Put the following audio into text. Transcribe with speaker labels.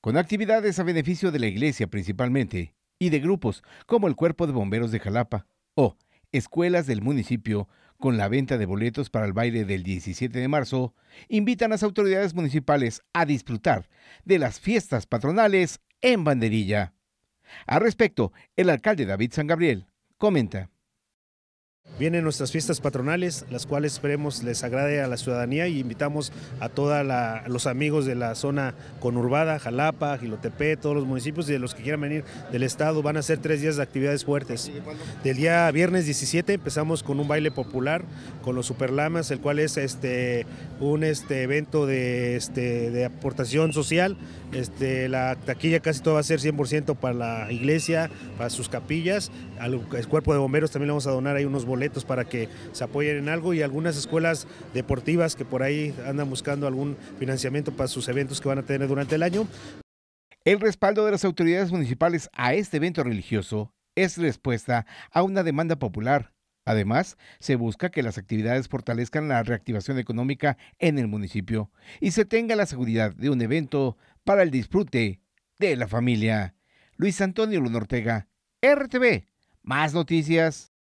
Speaker 1: con actividades a beneficio de la iglesia principalmente y de grupos como el Cuerpo de Bomberos de Jalapa o escuelas del municipio con la venta de boletos para el baile del 17 de marzo, invitan a las autoridades municipales a disfrutar de las fiestas patronales en banderilla.
Speaker 2: Al respecto, el alcalde David San Gabriel comenta. Vienen nuestras fiestas patronales, las cuales esperemos les agrade a la ciudadanía y invitamos a todos los amigos de la zona conurbada, Jalapa, Jilotepec, todos los municipios y de los que quieran venir del estado. Van a ser tres días de actividades fuertes. Del día viernes 17 empezamos con un baile popular con los Superlamas, el cual es este, un este, evento de, este, de aportación social. Este, la taquilla casi todo va a ser 100% para la iglesia, para sus capillas. Al, cuerpo de bomberos también le vamos a donar ahí unos boletos para que se apoyen en algo y algunas escuelas deportivas que por ahí andan buscando algún financiamiento para sus eventos que van a tener durante el año. El respaldo de las autoridades municipales a
Speaker 1: este evento religioso es respuesta a una demanda popular. Además, se busca que las actividades fortalezcan la reactivación económica en el municipio y se tenga la seguridad de un evento para el disfrute de la familia. Luis Antonio Luna Ortega, RTV. Más noticias.